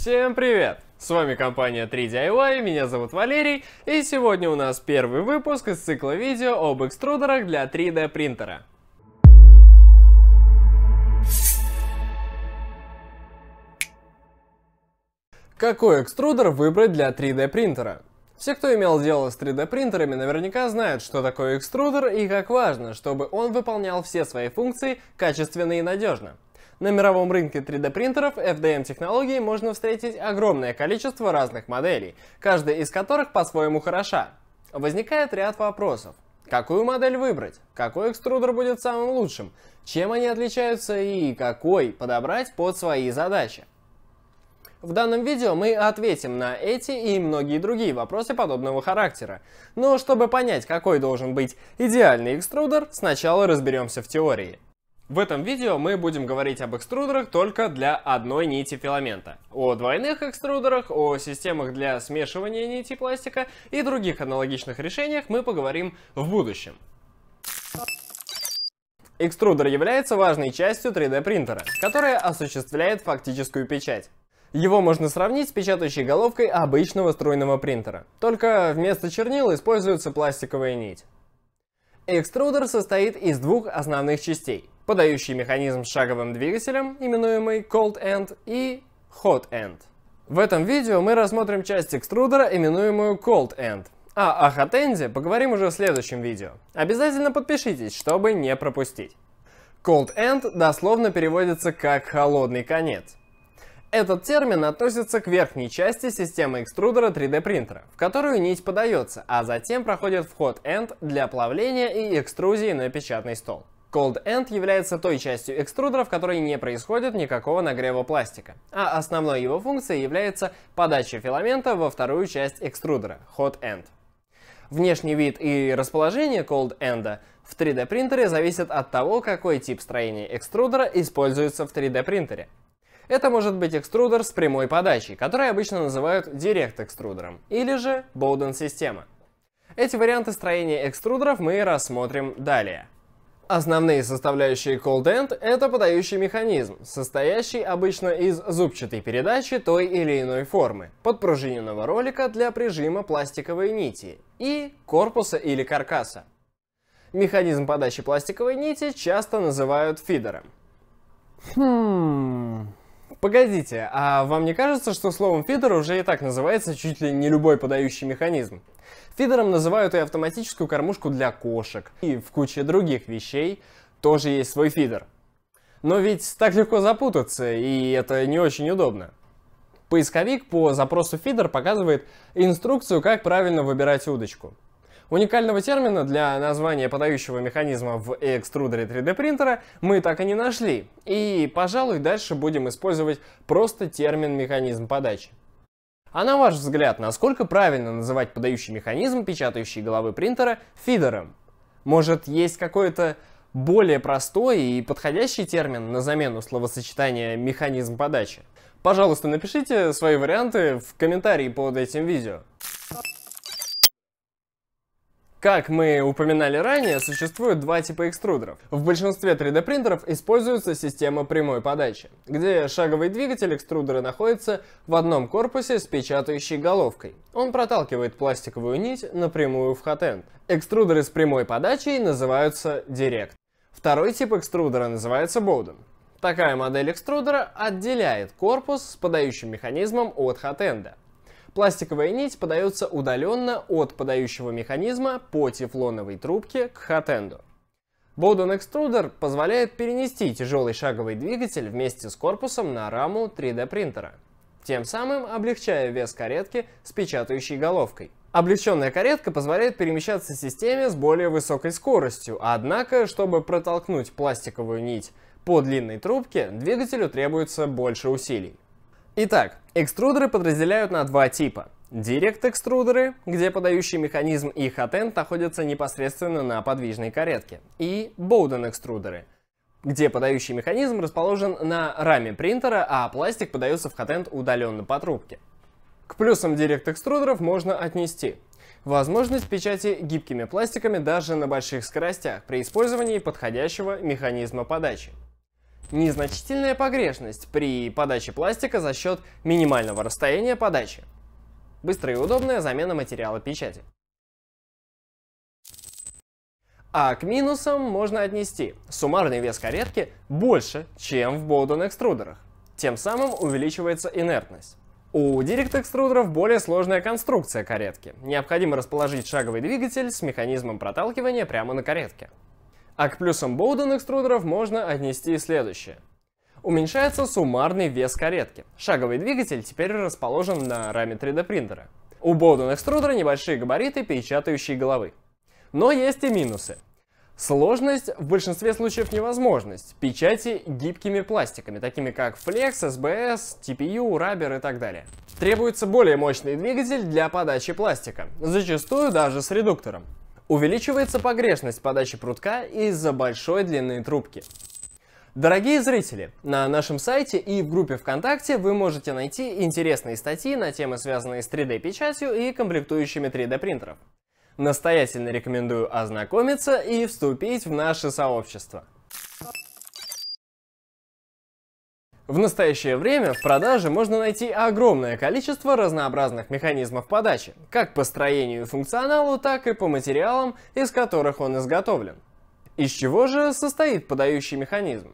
Всем привет! С вами компания 3DIY, меня зовут Валерий, и сегодня у нас первый выпуск из цикла видео об экструдерах для 3D принтера. Какой экструдер выбрать для 3D принтера? Все, кто имел дело с 3D принтерами, наверняка знают, что такое экструдер и как важно, чтобы он выполнял все свои функции качественно и надежно. На мировом рынке 3D принтеров FDM технологии можно встретить огромное количество разных моделей, каждая из которых по-своему хороша. Возникает ряд вопросов. Какую модель выбрать? Какой экструдер будет самым лучшим? Чем они отличаются и какой подобрать под свои задачи? В данном видео мы ответим на эти и многие другие вопросы подобного характера. Но чтобы понять, какой должен быть идеальный экструдер, сначала разберемся в теории. В этом видео мы будем говорить об экструдерах только для одной нити филамента, о двойных экструдерах, о системах для смешивания нити пластика и других аналогичных решениях мы поговорим в будущем. Экструдер является важной частью 3D принтера, которая осуществляет фактическую печать. Его можно сравнить с печатающей головкой обычного струйного принтера, только вместо чернил используется пластиковая нить. Экструдер состоит из двух основных частей. Подающий механизм с шаговым двигателем, именуемый Cold End, и Hot End. В этом видео мы рассмотрим часть экструдера, именуемую Cold End. А о Hot End поговорим уже в следующем видео. Обязательно подпишитесь, чтобы не пропустить. Cold End дословно переводится как «холодный конец». Этот термин относится к верхней части системы экструдера 3D принтера, в которую нить подается, а затем проходит вход end для плавления и экструзии на печатный стол. Cold End является той частью экструдера, в которой не происходит никакого нагрева пластика, а основной его функцией является подача филамента во вторую часть экструдера – Hot End. Внешний вид и расположение Cold End в 3D принтере зависят от того, какой тип строения экструдера используется в 3D принтере. Это может быть экструдер с прямой подачей, который обычно называют директ-экструдером, или же Боуден-система. Эти варианты строения экструдеров мы рассмотрим далее. Основные составляющие cold end — это подающий механизм, состоящий обычно из зубчатой передачи той или иной формы, подпружиненного ролика для прижима пластиковой нити и корпуса или каркаса. Механизм подачи пластиковой нити часто называют фидером. Хм... Погодите, а вам не кажется, что словом фидер уже и так называется чуть ли не любой подающий механизм? Фидером называют и автоматическую кормушку для кошек, и в куче других вещей тоже есть свой фидер. Но ведь так легко запутаться, и это не очень удобно. Поисковик по запросу фидер показывает инструкцию, как правильно выбирать удочку. Уникального термина для названия подающего механизма в экструдере 3D принтера мы так и не нашли, и, пожалуй, дальше будем использовать просто термин механизм подачи. А на ваш взгляд, насколько правильно называть подающий механизм, печатающий головы принтера, фидером? Может, есть какой то более простой и подходящий термин на замену словосочетания «механизм подачи»? Пожалуйста, напишите свои варианты в комментарии под этим видео. Как мы упоминали ранее, существует два типа экструдеров. В большинстве 3D принтеров используется система прямой подачи, где шаговый двигатель экструдера находится в одном корпусе с печатающей головкой. Он проталкивает пластиковую нить напрямую в хатенд. Экструдеры с прямой подачей называются директ. Второй тип экструдера называется Боуден. Такая модель экструдера отделяет корпус с подающим механизмом от хатенда. Пластиковая нить подается удаленно от подающего механизма по тефлоновой трубке к хатенду. Bowden Extruder позволяет перенести тяжелый шаговый двигатель вместе с корпусом на раму 3D принтера, тем самым облегчая вес каретки с печатающей головкой. Облегченная каретка позволяет перемещаться в системе с более высокой скоростью, однако, чтобы протолкнуть пластиковую нить по длинной трубке, двигателю требуется больше усилий. Итак, экструдеры подразделяют на два типа. Директ-экструдеры, где подающий механизм и хатент находятся непосредственно на подвижной каретке. И Боуден-экструдеры, где подающий механизм расположен на раме принтера, а пластик подается в хатент удаленно по трубке. К плюсам директ-экструдеров можно отнести возможность печати гибкими пластиками даже на больших скоростях при использовании подходящего механизма подачи незначительная погрешность при подаче пластика за счет минимального расстояния подачи. Быстрая и удобная замена материала печати. А к минусам можно отнести суммарный вес каретки больше, чем в болден экструдерах. Тем самым увеличивается инертность. У директ экструдеров более сложная конструкция каретки. Необходимо расположить шаговый двигатель с механизмом проталкивания прямо на каретке. А к плюсам Боуден-экструдеров можно отнести следующее. Уменьшается суммарный вес каретки. Шаговый двигатель теперь расположен на раме 3D принтера. У Боуден-экструдера небольшие габариты, печатающей головы. Но есть и минусы. Сложность в большинстве случаев невозможность. Печати гибкими пластиками, такими как Flex, SBS, TPU, Rubber и так далее. Требуется более мощный двигатель для подачи пластика, зачастую даже с редуктором. Увеличивается погрешность подачи прутка из-за большой длины трубки. Дорогие зрители, на нашем сайте и в группе ВКонтакте вы можете найти интересные статьи на темы, связанные с 3D-печатью и комплектующими 3D-принтеров. Настоятельно рекомендую ознакомиться и вступить в наше сообщество. В настоящее время в продаже можно найти огромное количество разнообразных механизмов подачи, как по строению и функционалу, так и по материалам, из которых он изготовлен. Из чего же состоит подающий механизм?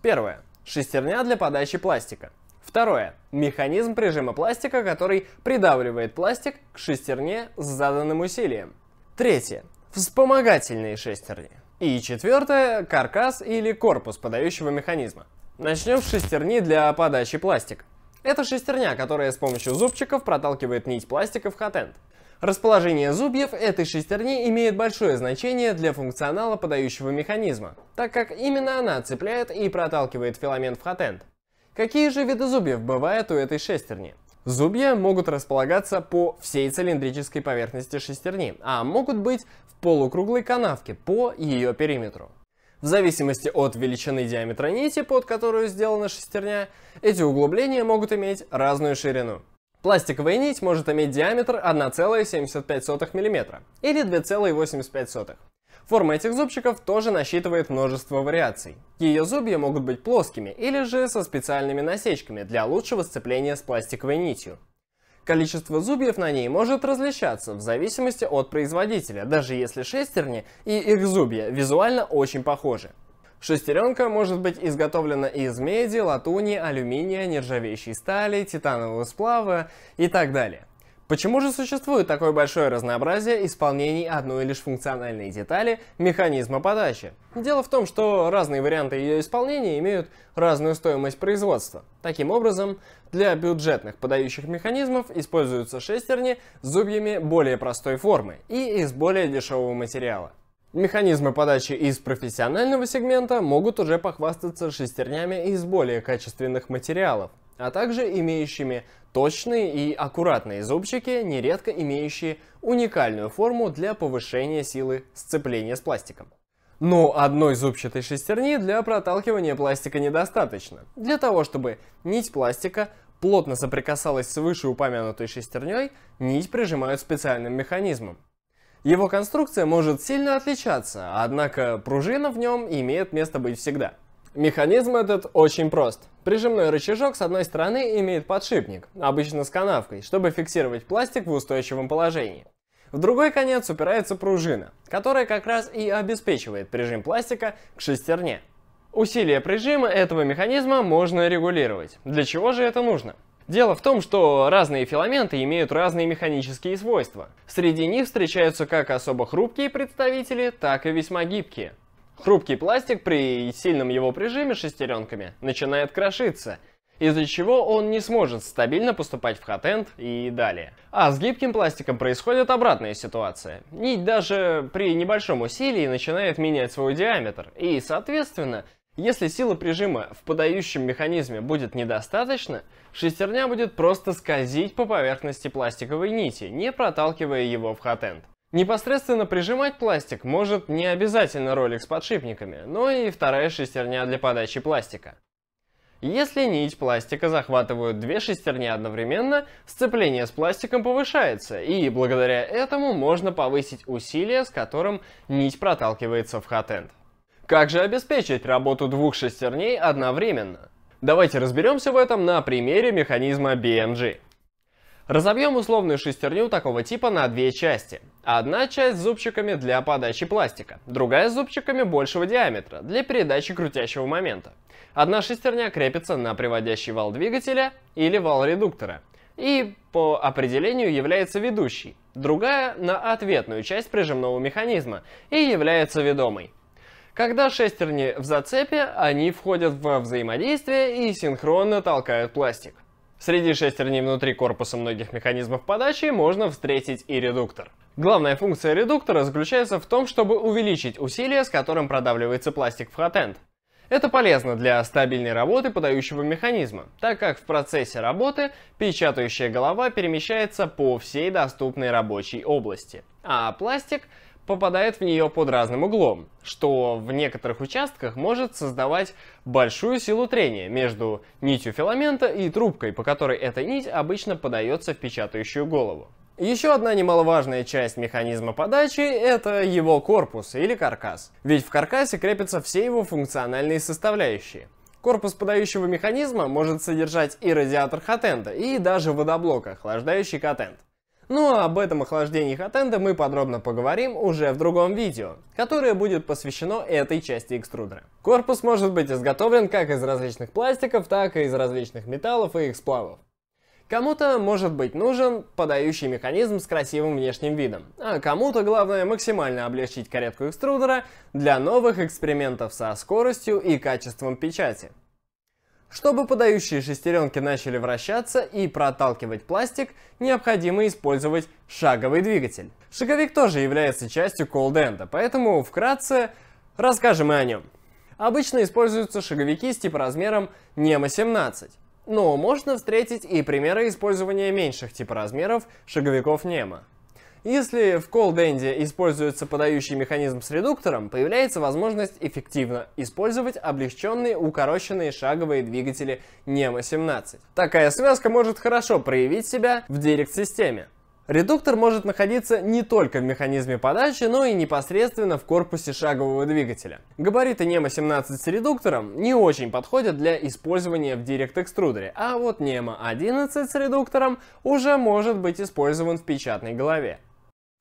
Первое. Шестерня для подачи пластика. Второе. Механизм прижима пластика, который придавливает пластик к шестерне с заданным усилием. Третье. Вспомогательные шестерни. И четвертое – каркас или корпус подающего механизма. Начнем с шестерни для подачи пластика. Это шестерня, которая с помощью зубчиков проталкивает нить пластика в хатенд. Расположение зубьев этой шестерни имеет большое значение для функционала подающего механизма, так как именно она цепляет и проталкивает филамент в хатенд. Какие же виды зубьев бывают у этой шестерни? Зубья могут располагаться по всей цилиндрической поверхности шестерни, а могут быть в полукруглой канавке по ее периметру. В зависимости от величины диаметра нити, под которую сделана шестерня, эти углубления могут иметь разную ширину. Пластиковая нить может иметь диаметр 1,75 мм или 2,85. Форма этих зубчиков тоже насчитывает множество вариаций. Ее зубья могут быть плоскими или же со специальными насечками для лучшего сцепления с пластиковой нитью. Количество зубьев на ней может различаться в зависимости от производителя, даже если шестерни и их зубья визуально очень похожи. Шестеренка может быть изготовлена из меди, латуни, алюминия, нержавеющей стали, титанового сплава и так далее. Почему же существует такое большое разнообразие исполнений одной лишь функциональной детали механизма подачи? Дело в том, что разные варианты ее исполнения имеют разную стоимость производства. Таким образом, для бюджетных подающих механизмов используются шестерни с зубьями более простой формы и из более дешевого материала. Механизмы подачи из профессионального сегмента могут уже похвастаться шестернями из более качественных материалов, а также имеющими Точные и аккуратные зубчики, нередко имеющие уникальную форму для повышения силы сцепления с пластиком. Но одной зубчатой шестерни для проталкивания пластика недостаточно. Для того, чтобы нить пластика плотно соприкасалась с вышеупомянутой шестерней, нить прижимают специальным механизмом. Его конструкция может сильно отличаться, однако пружина в нем имеет место быть всегда – Механизм этот очень прост. Прижимной рычажок с одной стороны имеет подшипник, обычно с канавкой, чтобы фиксировать пластик в устойчивом положении. В другой конец упирается пружина, которая как раз и обеспечивает прижим пластика к шестерне. Усилие прижима этого механизма можно регулировать. Для чего же это нужно? Дело в том, что разные филаменты имеют разные механические свойства. Среди них встречаются как особо хрупкие представители, так и весьма гибкие. Хрупкий пластик при сильном его прижиме шестеренками начинает крошиться, из-за чего он не сможет стабильно поступать в хатенд и далее. А с гибким пластиком происходит обратная ситуация. Нить даже при небольшом усилии начинает менять свой диаметр, и, соответственно, если сила прижима в подающем механизме будет недостаточно, шестерня будет просто скользить по поверхности пластиковой нити, не проталкивая его в хатенд. Непосредственно прижимать пластик может не обязательно ролик с подшипниками, но и вторая шестерня для подачи пластика. Если нить пластика захватывают две шестерни одновременно, сцепление с пластиком повышается, и благодаря этому можно повысить усилие, с которым нить проталкивается в хатенд. Как же обеспечить работу двух шестерней одновременно? Давайте разберемся в этом на примере механизма BMG. Разобьем условную шестерню такого типа на две части. Одна часть с зубчиками для подачи пластика, другая с зубчиками большего диаметра для передачи крутящего момента. Одна шестерня крепится на приводящий вал двигателя или вал редуктора и по определению является ведущей, другая на ответную часть прижимного механизма и является ведомой. Когда шестерни в зацепе, они входят во взаимодействие и синхронно толкают пластик. Среди шестерней внутри корпуса многих механизмов подачи можно встретить и редуктор. Главная функция редуктора заключается в том, чтобы увеличить усилие, с которым продавливается пластик в хатенд. Это полезно для стабильной работы подающего механизма, так как в процессе работы печатающая голова перемещается по всей доступной рабочей области, а пластик попадает в нее под разным углом, что в некоторых участках может создавать большую силу трения между нитью филамента и трубкой, по которой эта нить обычно подается в печатающую голову. Еще одна немаловажная часть механизма подачи – это его корпус или каркас. Ведь в каркасе крепятся все его функциональные составляющие. Корпус подающего механизма может содержать и радиатор Хатенда, и даже водоблок, охлаждающий Катент. Ну а об этом охлаждении хатенда мы подробно поговорим уже в другом видео, которое будет посвящено этой части экструдера. Корпус может быть изготовлен как из различных пластиков, так и из различных металлов и их сплавов. Кому-то может быть нужен подающий механизм с красивым внешним видом, а кому-то главное максимально облегчить каретку экструдера для новых экспериментов со скоростью и качеством печати. Чтобы подающие шестеренки начали вращаться и проталкивать пластик, необходимо использовать шаговый двигатель. Шаговик тоже является частью колденда, поэтому вкратце расскажем и о нем. Обычно используются шаговики с типоразмером NEMA-17, но можно встретить и примеры использования меньших типоразмеров шаговиков NEMA. Если в Колденде используется подающий механизм с редуктором, появляется возможность эффективно использовать облегченные укороченные шаговые двигатели NEMA-17. Такая связка может хорошо проявить себя в директ-системе. Редуктор может находиться не только в механизме подачи, но и непосредственно в корпусе шагового двигателя. Габариты NEMA 17 с редуктором не очень подходят для использования в Direct экструдере, а вот NEMA 11 с редуктором уже может быть использован в печатной голове.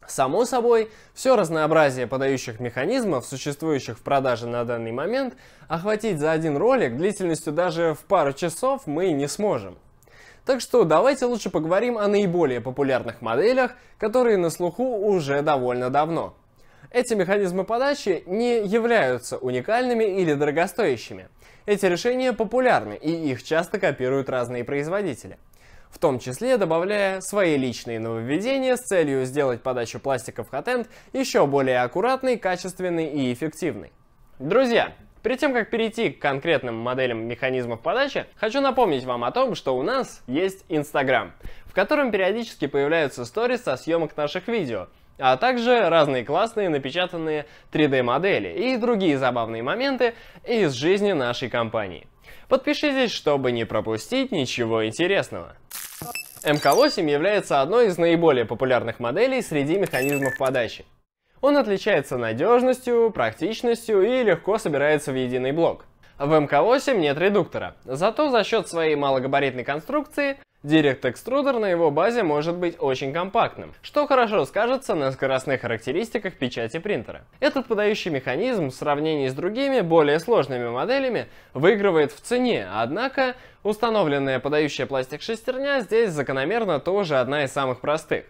Само собой, все разнообразие подающих механизмов, существующих в продаже на данный момент, охватить за один ролик длительностью даже в пару часов мы не сможем. Так что давайте лучше поговорим о наиболее популярных моделях, которые на слуху уже довольно давно. Эти механизмы подачи не являются уникальными или дорогостоящими. Эти решения популярны и их часто копируют разные производители в том числе добавляя свои личные нововведения с целью сделать подачу пластика в хатенд еще более аккуратной, качественной и эффективной. Друзья, Перед тем, как перейти к конкретным моделям механизмов подачи, хочу напомнить вам о том, что у нас есть Инстаграм, в котором периодически появляются сторис со съемок наших видео, а также разные классные напечатанные 3D-модели и другие забавные моменты из жизни нашей компании. Подпишитесь, чтобы не пропустить ничего интересного. МК-8 является одной из наиболее популярных моделей среди механизмов подачи. Он отличается надежностью, практичностью и легко собирается в единый блок. В МК-8 нет редуктора, зато за счет своей малогабаритной конструкции Direct Extruder на его базе может быть очень компактным, что хорошо скажется на скоростных характеристиках печати принтера. Этот подающий механизм в сравнении с другими, более сложными моделями, выигрывает в цене, однако установленная подающая пластик шестерня здесь закономерно тоже одна из самых простых.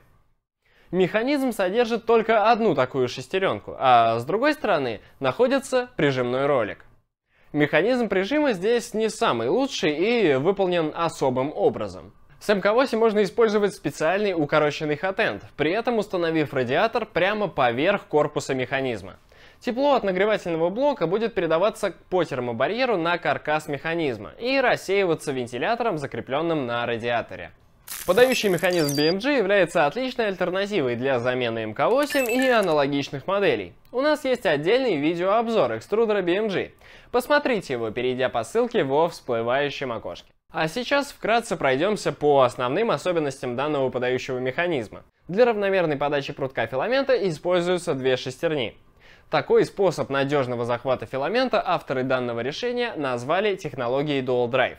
Механизм содержит только одну такую шестеренку, а с другой стороны находится прижимной ролик. Механизм прижима здесь не самый лучший и выполнен особым образом. С МК-8 можно использовать специальный укороченный хатенд, при этом установив радиатор прямо поверх корпуса механизма. Тепло от нагревательного блока будет передаваться по термобарьеру на каркас механизма и рассеиваться вентилятором, закрепленным на радиаторе. Подающий механизм BMG является отличной альтернативой для замены МК-8 и аналогичных моделей. У нас есть отдельный видеообзор экструдера BMG. Посмотрите его, перейдя по ссылке во всплывающем окошке. А сейчас вкратце пройдемся по основным особенностям данного подающего механизма. Для равномерной подачи прутка филамента используются две шестерни. Такой способ надежного захвата филамента авторы данного решения назвали технологией Dual Drive.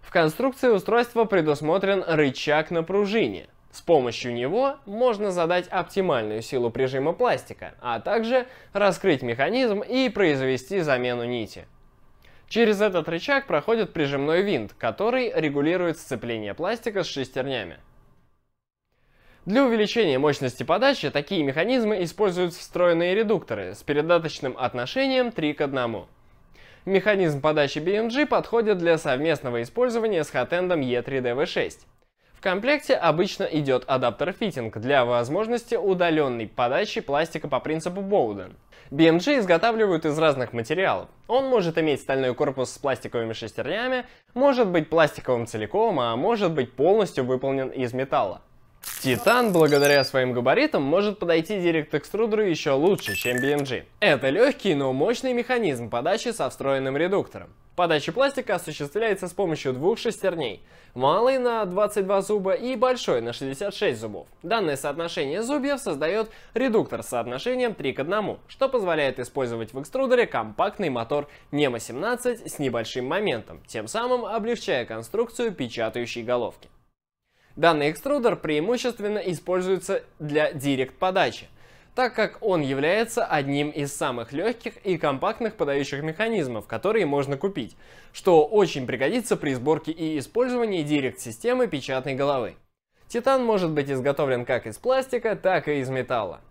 В конструкции устройства предусмотрен рычаг на пружине. С помощью него можно задать оптимальную силу прижима пластика, а также раскрыть механизм и произвести замену нити. Через этот рычаг проходит прижимной винт, который регулирует сцепление пластика с шестернями. Для увеличения мощности подачи такие механизмы используют встроенные редукторы с передаточным отношением 3 к 1. Механизм подачи BMG подходит для совместного использования с хатендом E3DV6. В комплекте обычно идет адаптер-фитинг для возможности удаленной подачи пластика по принципу Боуда. BMG изготавливают из разных материалов. Он может иметь стальной корпус с пластиковыми шестернями, может быть пластиковым целиком, а может быть полностью выполнен из металла. Титан, благодаря своим габаритам, может подойти Direct Extruder еще лучше, чем BMG. Это легкий, но мощный механизм подачи со встроенным редуктором. Подача пластика осуществляется с помощью двух шестерней. Малый на 22 зуба и большой на 66 зубов. Данное соотношение зубьев создает редуктор с соотношением 3 к 1, что позволяет использовать в экструдере компактный мотор NEMA 17 с небольшим моментом, тем самым облегчая конструкцию печатающей головки. Данный экструдер преимущественно используется для директ-подачи, так как он является одним из самых легких и компактных подающих механизмов, которые можно купить, что очень пригодится при сборке и использовании директ-системы печатной головы. Титан может быть изготовлен как из пластика, так и из металла.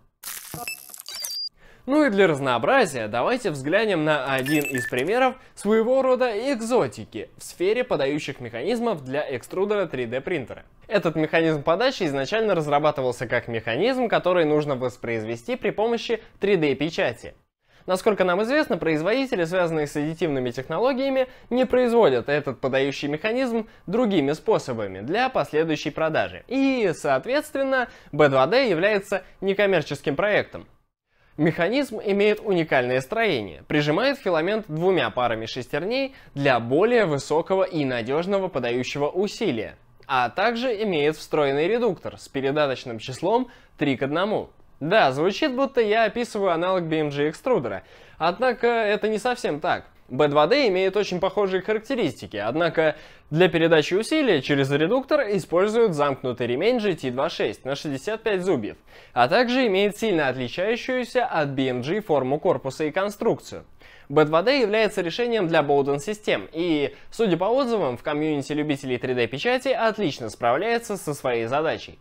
Ну и для разнообразия давайте взглянем на один из примеров своего рода экзотики в сфере подающих механизмов для экструдера 3D принтера. Этот механизм подачи изначально разрабатывался как механизм, который нужно воспроизвести при помощи 3D-печати. Насколько нам известно, производители, связанные с аддитивными технологиями, не производят этот подающий механизм другими способами для последующей продажи. И, соответственно, B2D является некоммерческим проектом. Механизм имеет уникальное строение, прижимает филамент двумя парами шестерней для более высокого и надежного подающего усилия, а также имеет встроенный редуктор с передаточным числом 3 к 1. Да, звучит будто я описываю аналог BMG экструдера, однако это не совсем так. B2D имеет очень похожие характеристики, однако для передачи усилия через редуктор используют замкнутый ремень GT26 на 65 зубьев, а также имеет сильно отличающуюся от BMG форму корпуса и конструкцию. B2D является решением для Bowden-систем и, судя по отзывам, в комьюнити любителей 3D-печати отлично справляется со своей задачей.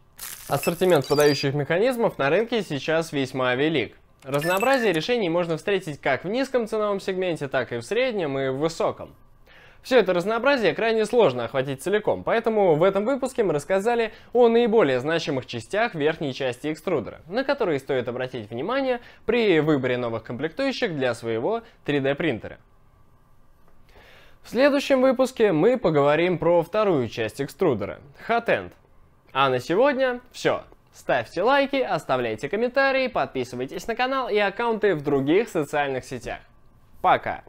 Ассортимент подающих механизмов на рынке сейчас весьма велик. Разнообразие решений можно встретить как в низком ценовом сегменте, так и в среднем и в высоком. Все это разнообразие крайне сложно охватить целиком, поэтому в этом выпуске мы рассказали о наиболее значимых частях верхней части экструдера, на которые стоит обратить внимание при выборе новых комплектующих для своего 3D принтера. В следующем выпуске мы поговорим про вторую часть экструдера hot end. А на сегодня все. Ставьте лайки, оставляйте комментарии, подписывайтесь на канал и аккаунты в других социальных сетях. Пока!